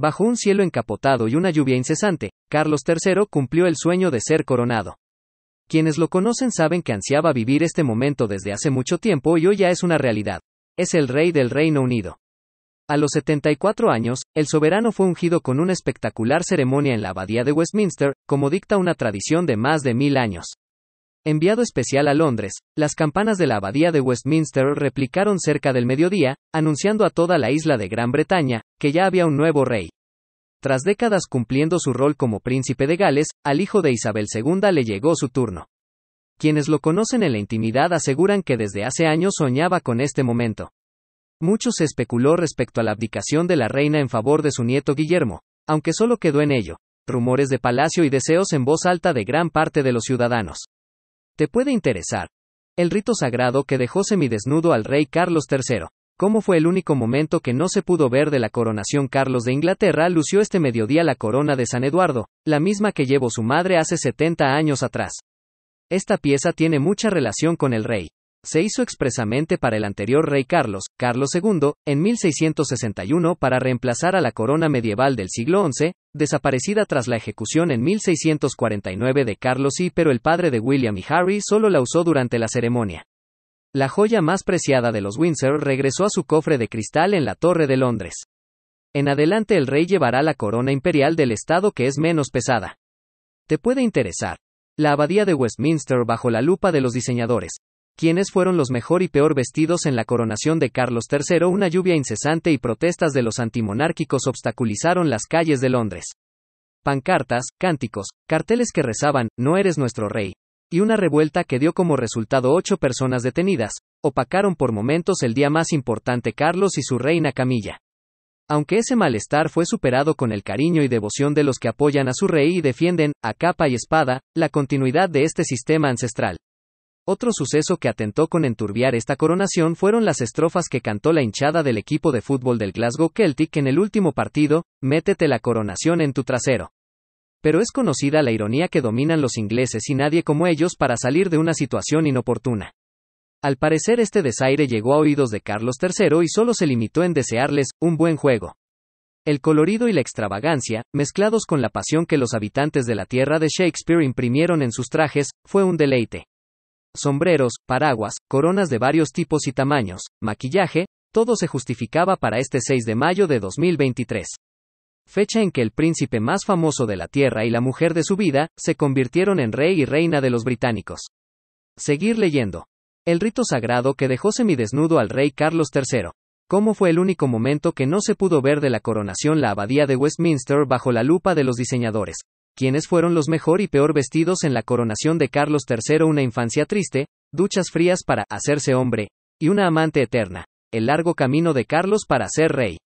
Bajo un cielo encapotado y una lluvia incesante, Carlos III cumplió el sueño de ser coronado. Quienes lo conocen saben que ansiaba vivir este momento desde hace mucho tiempo y hoy ya es una realidad. Es el rey del Reino Unido. A los 74 años, el soberano fue ungido con una espectacular ceremonia en la abadía de Westminster, como dicta una tradición de más de mil años. Enviado especial a Londres, las campanas de la abadía de Westminster replicaron cerca del mediodía, anunciando a toda la isla de Gran Bretaña, que ya había un nuevo rey. Tras décadas cumpliendo su rol como príncipe de Gales, al hijo de Isabel II le llegó su turno. Quienes lo conocen en la intimidad aseguran que desde hace años soñaba con este momento. Mucho se especuló respecto a la abdicación de la reina en favor de su nieto Guillermo, aunque solo quedó en ello, rumores de palacio y deseos en voz alta de gran parte de los ciudadanos. Te puede interesar. El rito sagrado que dejó semidesnudo al rey Carlos III. Cómo fue el único momento que no se pudo ver de la coronación Carlos de Inglaterra, lució este mediodía la corona de San Eduardo, la misma que llevó su madre hace 70 años atrás. Esta pieza tiene mucha relación con el rey se hizo expresamente para el anterior rey Carlos, Carlos II, en 1661 para reemplazar a la corona medieval del siglo XI, desaparecida tras la ejecución en 1649 de Carlos I, pero el padre de William y Harry solo la usó durante la ceremonia. La joya más preciada de los Windsor regresó a su cofre de cristal en la Torre de Londres. En adelante el rey llevará la corona imperial del Estado que es menos pesada. Te puede interesar. La abadía de Westminster bajo la lupa de los diseñadores, quienes fueron los mejor y peor vestidos en la coronación de Carlos III. Una lluvia incesante y protestas de los antimonárquicos obstaculizaron las calles de Londres. Pancartas, cánticos, carteles que rezaban, no eres nuestro rey. Y una revuelta que dio como resultado ocho personas detenidas, opacaron por momentos el día más importante Carlos y su reina Camilla. Aunque ese malestar fue superado con el cariño y devoción de los que apoyan a su rey y defienden, a capa y espada, la continuidad de este sistema ancestral. Otro suceso que atentó con enturbiar esta coronación fueron las estrofas que cantó la hinchada del equipo de fútbol del Glasgow Celtic en el último partido, Métete la coronación en tu trasero. Pero es conocida la ironía que dominan los ingleses y nadie como ellos para salir de una situación inoportuna. Al parecer este desaire llegó a oídos de Carlos III y solo se limitó en desearles un buen juego. El colorido y la extravagancia, mezclados con la pasión que los habitantes de la tierra de Shakespeare imprimieron en sus trajes, fue un deleite sombreros, paraguas, coronas de varios tipos y tamaños, maquillaje, todo se justificaba para este 6 de mayo de 2023. Fecha en que el príncipe más famoso de la Tierra y la mujer de su vida, se convirtieron en rey y reina de los británicos. Seguir leyendo. El rito sagrado que dejó desnudo al rey Carlos III. ¿Cómo fue el único momento que no se pudo ver de la coronación la abadía de Westminster bajo la lupa de los diseñadores? quienes fueron los mejor y peor vestidos en la coronación de Carlos III, una infancia triste, duchas frías para hacerse hombre, y una amante eterna, el largo camino de Carlos para ser rey.